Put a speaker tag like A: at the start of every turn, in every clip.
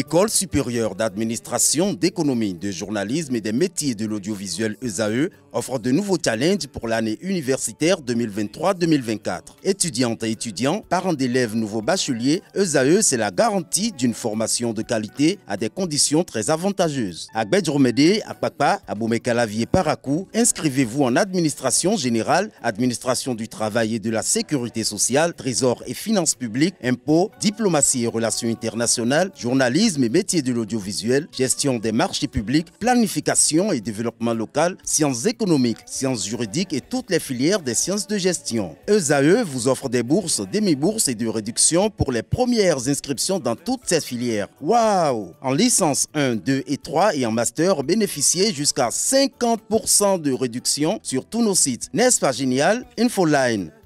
A: L'école supérieure d'administration, d'économie, de journalisme et des métiers de l'audiovisuel ESAE offre de nouveaux challenges pour l'année universitaire 2023-2024. Étudiantes et étudiants, parents d'élèves nouveaux bacheliers, eux à eux, c'est la garantie d'une formation de qualité à des conditions très avantageuses. à à Akpakpa, et Parakou, inscrivez-vous en administration générale, administration du travail et de la sécurité sociale, trésor et finances publiques, impôts, diplomatie et relations internationales, journalisme et métiers de l'audiovisuel, gestion des marchés publics, planification et développement local, sciences économiques, sciences juridiques et toutes les filières des sciences de gestion. ESAE e vous offre des bourses, demi-bourses et de réductions pour les premières inscriptions dans toutes ces filières. Waouh En licence 1, 2 et 3 et en master, bénéficiez jusqu'à 50% de réduction sur tous nos sites. N'est-ce pas génial Infoline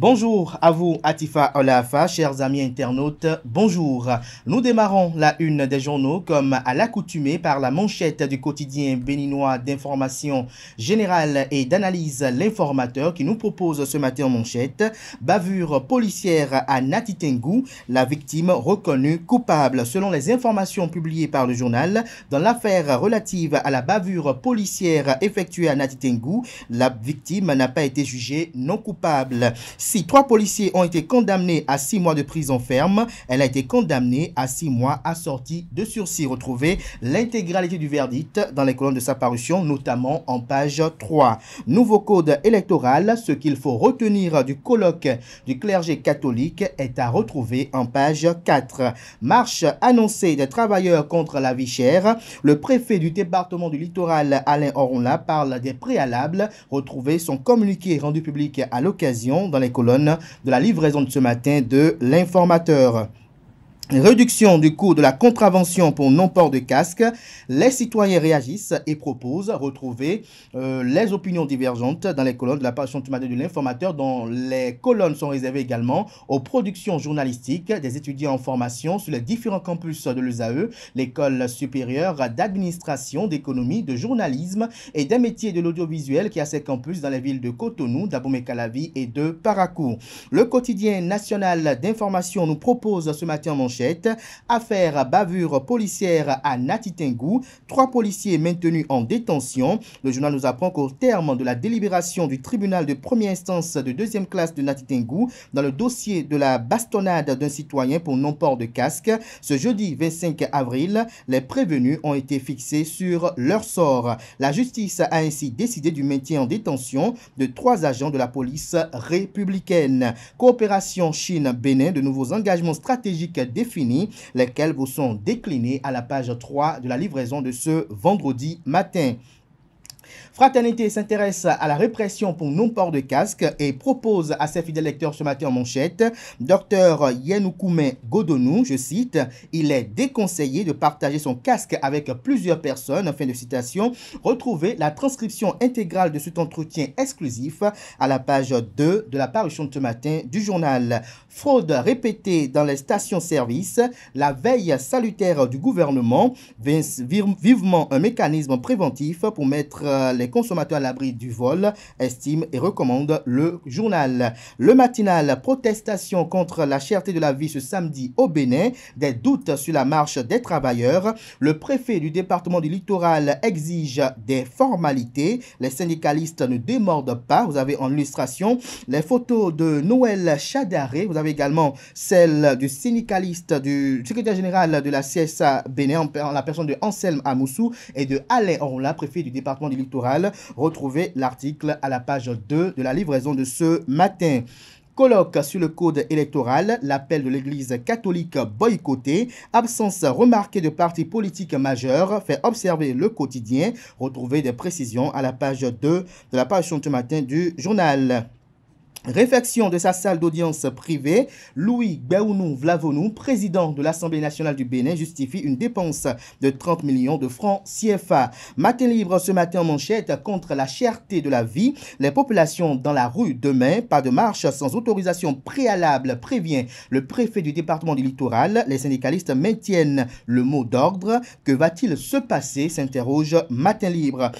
B: Bonjour à vous, Atifa Olafa, chers amis internautes, bonjour. Nous démarrons la une des journaux comme à l'accoutumée par la manchette du quotidien béninois d'information générale et d'analyse L'informateur qui nous propose ce matin en manchette bavure policière à Natitengu, la victime reconnue coupable selon les informations publiées par le journal dans l'affaire relative à la bavure policière effectuée à Natitengu, la victime n'a pas été jugée non coupable. Si trois policiers ont été condamnés à six mois de prison ferme, elle a été condamnée à six mois assortie de sursis. Retrouvez l'intégralité du verdict dans les colonnes de sa parution, notamment en page 3. Nouveau code électoral, ce qu'il faut retenir du colloque du clergé catholique est à retrouver en page 4. Marche annoncée des travailleurs contre la vie chère. Le préfet du département du littoral, Alain Oronla, parle des préalables. Retrouvez son communiqué rendu public à l'occasion dans les colonne de la livraison de ce matin de l'informateur. Réduction du coût de la contravention pour non-port de casque, les citoyens réagissent et proposent retrouver euh, les opinions divergentes dans les colonnes de la page Chantumade de l'informateur dont les colonnes sont réservées également aux productions journalistiques des étudiants en formation sur les différents campus de l'USAE, l'école supérieure d'administration, d'économie, de journalisme et des métiers de l'audiovisuel qui a ses campus dans les villes de Cotonou, d'Abomey-Calavi et de Parakou. Le quotidien national d'information nous propose ce matin mon Affaire bavure policière à Natitingou. Trois policiers maintenus en détention. Le journal nous apprend qu'au terme de la délibération du tribunal de première instance de deuxième classe de Natitingou, dans le dossier de la bastonnade d'un citoyen pour non-port de casque, ce jeudi 25 avril, les prévenus ont été fixés sur leur sort. La justice a ainsi décidé du maintien en détention de trois agents de la police républicaine. Coopération Chine-Bénin, de nouveaux engagements stratégiques défendus lesquelles vous sont déclinées à la page 3 de la livraison de ce vendredi matin. Fraternité s'intéresse à la répression pour non-port de casque et propose à ses fidèles lecteurs ce matin en manchette, Docteur Yenoukoumé Godonou, je cite, il est déconseillé de partager son casque avec plusieurs personnes, fin de citation. Retrouvez la transcription intégrale de cet entretien exclusif à la page 2 de la parution de ce matin du journal. Fraude répétée dans les stations-service, la veille salutaire du gouvernement, vivement un mécanisme préventif pour mettre euh, les consommateurs à l'abri du vol, estime et recommande le journal. Le matinal, protestation contre la cherté de la vie ce samedi au Bénin, des doutes sur la marche des travailleurs. Le préfet du département du littoral exige des formalités. Les syndicalistes ne démordent pas. Vous avez en illustration les photos de Noël Chadaré. Vous avez également celle du syndicaliste, du secrétaire général de la CSA Bénin, en la personne de Anselme Amoussou et de Alain Orla, préfet du département du littoral Retrouvez l'article à la page 2 de la livraison de ce matin. Colloque sur le code électoral, l'appel de l'Église catholique boycotté, absence remarquée de partis politiques majeurs, fait observer le quotidien. Retrouvez des précisions à la page 2 de la page ce matin du journal. Réflexion de sa salle d'audience privée, Louis Gbaounou Vlavonou, président de l'Assemblée nationale du Bénin, justifie une dépense de 30 millions de francs CFA. Matin libre ce matin en manchette contre la cherté de la vie. Les populations dans la rue demain, pas de marche sans autorisation préalable, prévient le préfet du département du littoral. Les syndicalistes maintiennent le mot d'ordre. Que va-t-il se passer s'interroge Matin libre.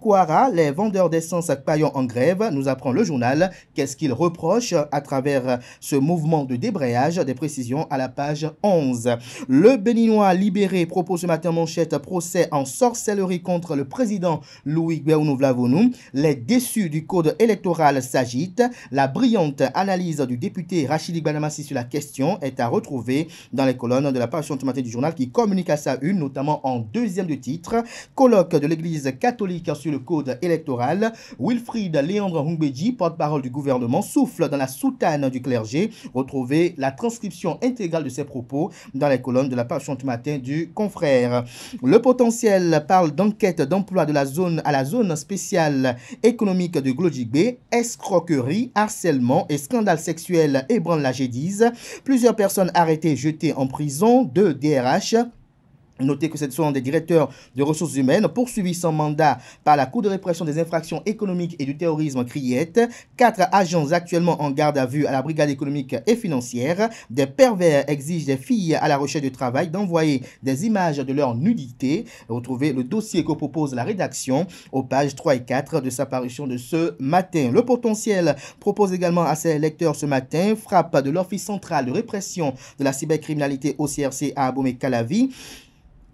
B: Kouara, les vendeurs d'essence paillons en grève, nous apprend le journal. Qu'est-ce qu'il reproche à travers ce mouvement de débrayage. Des précisions à la page 11. Le Béninois libéré propose ce matin manchette procès en sorcellerie contre le président Louis gbeounouv vlavounou Les déçus du code électoral s'agitent. La brillante analyse du député Rachid Massi sur la question est à retrouver dans les colonnes de la page automatique du journal qui communique à sa une, notamment en deuxième de titre. Colloque de l'Église catholique sur le code électoral. Wilfried Léandre Hungbeji, porte-parole du gouvernement souffle dans la soutane du clergé. Retrouvez la transcription intégrale de ses propos dans les colonnes de la page du matin du confrère. Le potentiel parle d'enquête d'emploi de la zone à la zone spéciale économique de Glodjibé, escroquerie, harcèlement et scandale sexuel ébranlent la Plusieurs personnes arrêtées jetées en prison, de DRH Notez que cette sont des directeurs de ressources humaines poursuivis sans mandat par la Cour de répression des infractions économiques et du terrorisme Criette, quatre agents actuellement en garde à vue à la brigade économique et financière. Des pervers exigent des filles à la recherche de travail d'envoyer des images de leur nudité. Retrouvez le dossier que propose la rédaction aux pages 3 et 4 de sa parution de ce matin. Le potentiel propose également à ses lecteurs ce matin frappe de l'Office central de répression de la cybercriminalité au CRC à Abomey-Calavi.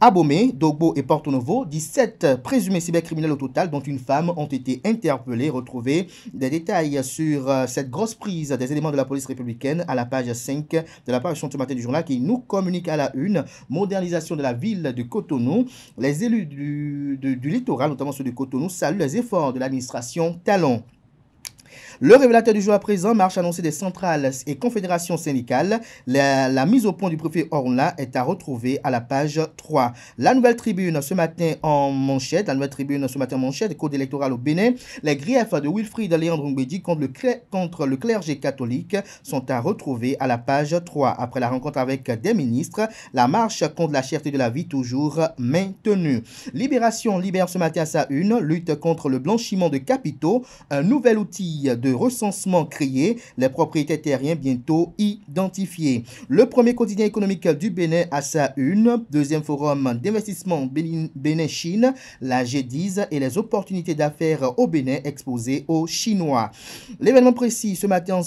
B: Abomé, Dogbo et Porto Novo, 17 présumés cybercriminels au total, dont une femme, ont été interpellés. Retrouvez des détails sur euh, cette grosse prise des éléments de la police républicaine à la page 5 de la page ce matin du journal qui nous communique à la une modernisation de la ville de Cotonou. Les élus du littoral, notamment ceux de Cotonou, saluent les efforts de l'administration Talon. Le révélateur du jour à présent marche annoncée des centrales et confédérations syndicales. La, mise au point du préfet Orla est à retrouver à la page 3. La nouvelle tribune ce matin en manchette, la nouvelle tribune ce matin en manchette, code électoral au Bénin. Les griefs de Wilfried Léandre Ngbedi contre le, contre le clergé catholique sont à retrouver à la page 3. Après la rencontre avec des ministres, la marche contre la cherté de la vie toujours maintenue. Libération libère ce matin à sa une, lutte contre le blanchiment de capitaux, un nouvel outil de de recensement créé, les propriétaires terriens bientôt identifiés. Le premier quotidien économique du Bénin à sa une, deuxième forum d'investissement Bénin-Chine, la G10 et les opportunités d'affaires au Bénin exposées aux Chinois. L'événement précis ce matin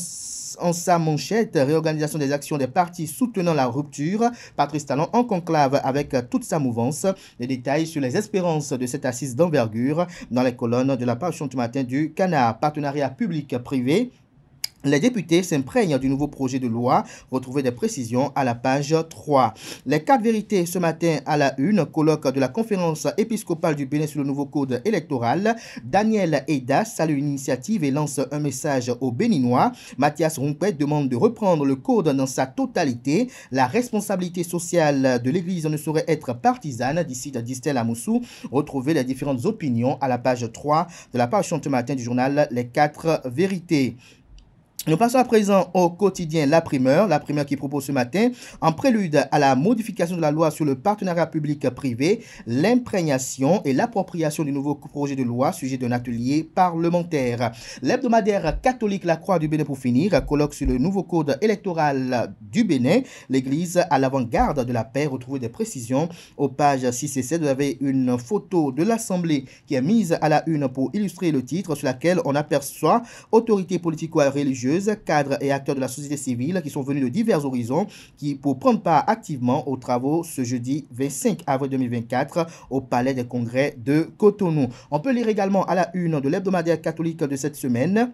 B: en sa manchette, réorganisation des actions des partis soutenant la rupture. Patrice Talon en conclave avec toute sa mouvance. Les détails sur les espérances de cette assise d'envergure dans les colonnes de la page du matin du Canard. Partenariat public privé, les députés s'imprègnent du nouveau projet de loi. Retrouvez des précisions à la page 3. Les quatre vérités ce matin à la une, colloque de la conférence épiscopale du Bénin sur le nouveau code électoral. Daniel Eda salue l'initiative et lance un message aux Béninois. Mathias Rumpet demande de reprendre le code dans sa totalité. La responsabilité sociale de l'Église ne saurait être partisane, d'ici à Distel Amoussou. Retrouvez les différentes opinions à la page 3 de la page ce matin du journal Les quatre vérités. Nous passons à présent au quotidien La Primeur, La Primeur qui propose ce matin, en prélude à la modification de la loi sur le partenariat public-privé, l'imprégnation et l'appropriation du nouveau projet de loi, sujet d'un atelier parlementaire. L'hebdomadaire catholique La Croix du Bénin pour finir colloque sur le nouveau code électoral du Bénin, l'Église à l'avant-garde de la paix. Retrouvez des précisions aux pages 6 et 7. Vous avez une photo de l'Assemblée qui est mise à la une pour illustrer le titre sur laquelle on aperçoit autorité politico-religieuse cadres et acteurs de la société civile qui sont venus de divers horizons qui, pour prendre part activement aux travaux ce jeudi 25 avril 2024 au Palais des Congrès de Cotonou. On peut lire également à la une de l'hebdomadaire catholique de cette semaine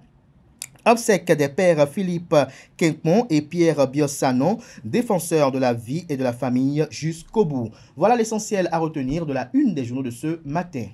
B: obsèque des pères Philippe Quinquemont et Pierre Biossano, défenseurs de la vie et de la famille jusqu'au bout. Voilà l'essentiel à retenir de la une des journaux de ce matin.